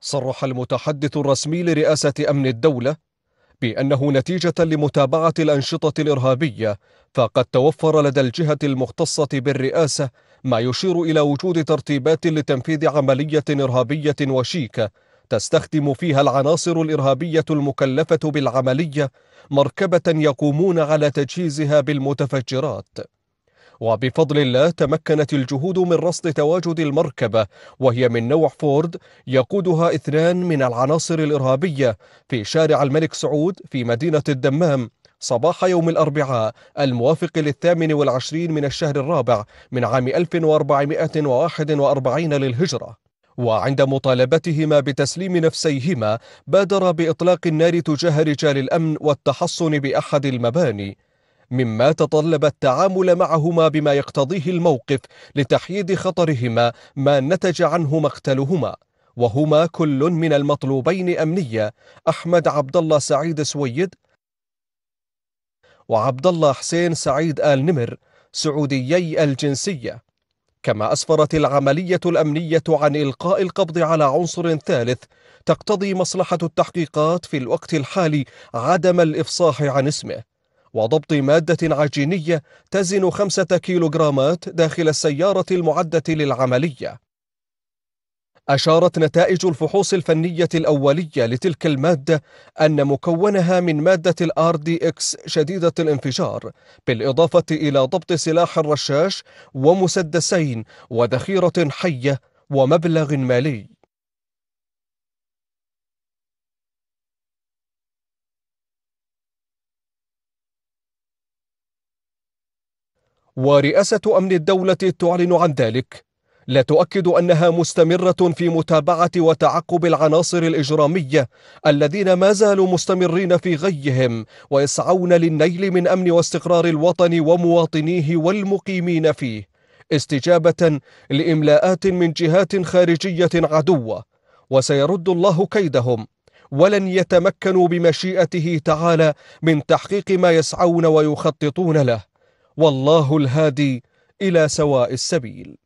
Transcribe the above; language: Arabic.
صرح المتحدث الرسمي لرئاسة أمن الدولة بأنه نتيجة لمتابعة الأنشطة الإرهابية فقد توفر لدى الجهة المختصة بالرئاسة ما يشير إلى وجود ترتيبات لتنفيذ عملية إرهابية وشيكة تستخدم فيها العناصر الإرهابية المكلفة بالعملية مركبة يقومون على تجهيزها بالمتفجرات وبفضل الله تمكنت الجهود من رصد تواجد المركبة وهي من نوع فورد يقودها اثنان من العناصر الإرهابية في شارع الملك سعود في مدينة الدمام صباح يوم الأربعاء الموافق للثامن والعشرين من الشهر الرابع من عام 1441 للهجرة وعند مطالبتهما بتسليم نفسيهما بادر باطلاق النار تجاه رجال الامن والتحصن باحد المباني مما تطلب التعامل معهما بما يقتضيه الموقف لتحييد خطرهما ما نتج عنه مقتلهما وهما كل من المطلوبين أمنية أحمد عبد الله سعيد سويد وعبد الله حسين سعيد آل نمر سعوديي الجنسية كما أسفرت العملية الأمنية عن إلقاء القبض على عنصر ثالث تقتضي مصلحة التحقيقات في الوقت الحالي عدم الإفصاح عن اسمه وضبط مادة عجينية تزن خمسة كيلوغرامات داخل السيارة المعدة للعملية أشارت نتائج الفحوص الفنية الأولية لتلك المادة أن مكونها من مادة الآر دي إكس شديدة الانفجار بالإضافة إلى ضبط سلاح الرشاش ومسدسين وذخيرة حية ومبلغ مالي ورئاسة أمن الدولة تعلن عن ذلك لا تؤكد أنها مستمرة في متابعة وتعقب العناصر الإجرامية الذين ما زالوا مستمرين في غيهم ويسعون للنيل من أمن واستقرار الوطن ومواطنيه والمقيمين فيه استجابة لإملاءات من جهات خارجية عدوة وسيرد الله كيدهم ولن يتمكنوا بمشيئته تعالى من تحقيق ما يسعون ويخططون له والله الهادي إلى سواء السبيل